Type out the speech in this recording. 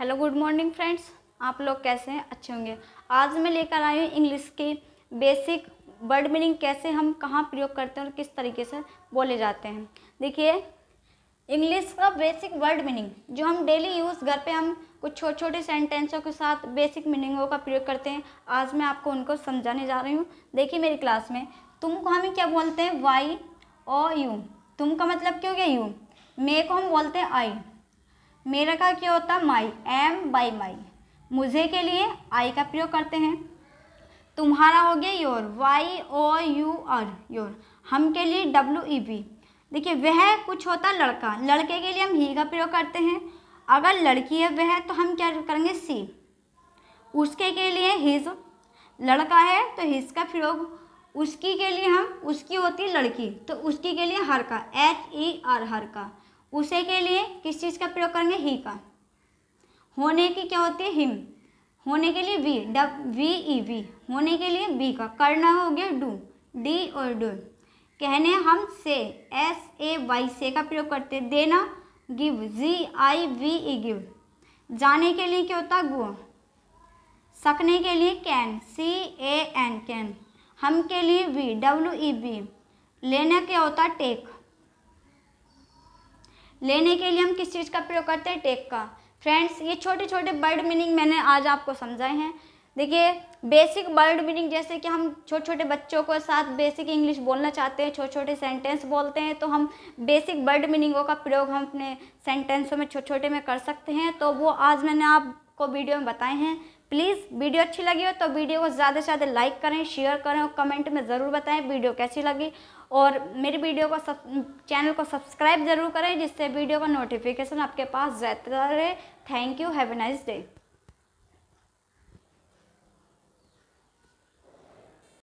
hello good morning friends आप लोग कैसे हैं अच्छे होंगे आज मैं लेकर आई हूँ इंग्लिश की बेसिक वर्ड मीनिंग कैसे हम कहाँ प्रयोग करते हैं और किस तरीके से बोले जाते हैं देखिए इंग्लिश का बेसिक वर्ड मीनिंग जो हम डेली यूज़ घर पे हम कुछ छोटे छोटे सेंटेंसों के साथ बेसिक मीनिंगों का प्रयोग करते हैं आज मैं आपको उनको समझाने जा रही हूँ देखिए मेरी क्लास में तुम को हमें क्या बोलते हैं वाई और यू तुम का मतलब क्या गया यू मे को हम बोलते हैं आई मेरा का क्या होता है माई एम बाई माई मुझे के लिए आई का प्रयोग करते हैं तुम्हारा हो गया your Y O U R your हम के लिए डब्ल्यू ई पी देखिए वह कुछ होता लड़का लड़के के लिए हम ही का प्रयोग करते हैं अगर लड़की है वह तो हम क्या करेंगे सी उसके के लिए हिज लड़का है तो हिज का प्रयोग उसकी के लिए हम उसकी होती लड़की तो उसकी के लिए हर का एच ई आर हर का उसे के लिए किस चीज़ का प्रयोग करेंगे ही का होने की क्या होती है हिम होने के लिए we W E we होने के लिए बी का करना हो गया डू डी और डू कहने हम से एस ए वाई से का प्रयोग करते देना give G I V E give जाने के लिए क्या होता है गो सकने के लिए can C A N can हम के लिए वी डब्ल्यू ई बी लेना क्या होता टेक लेने के लिए हम किस चीज़ का प्रयोग करते हैं टेक का फ्रेंड्स ये छोटे छोटे बर्ड मीनिंग मैंने आज आपको समझाए हैं देखिए बेसिक वर्ड मीनिंग जैसे कि हम छोटे छोटे बच्चों को साथ बेसिक इंग्लिश बोलना चाहते हैं छोटे छोटे सेंटेंस बोलते हैं तो हम बेसिक वर्ड मीनिंगों का प्रयोग हम अपने सेंटेंसों में छोटे छोटे में कर सकते हैं तो वो आज मैंने आपको वीडियो में बताए हैं प्लीज़ वीडियो अच्छी लगी हो तो वीडियो को ज़्यादा से ज़्यादा लाइक करें शेयर करें और कमेंट में ज़रूर बताएं वीडियो कैसी लगी और मेरी वीडियो को सब चैनल को सब्सक्राइब ज़रूर करें जिससे वीडियो का नोटिफिकेशन आपके पास ज़्यादा रहे thank you have a nice day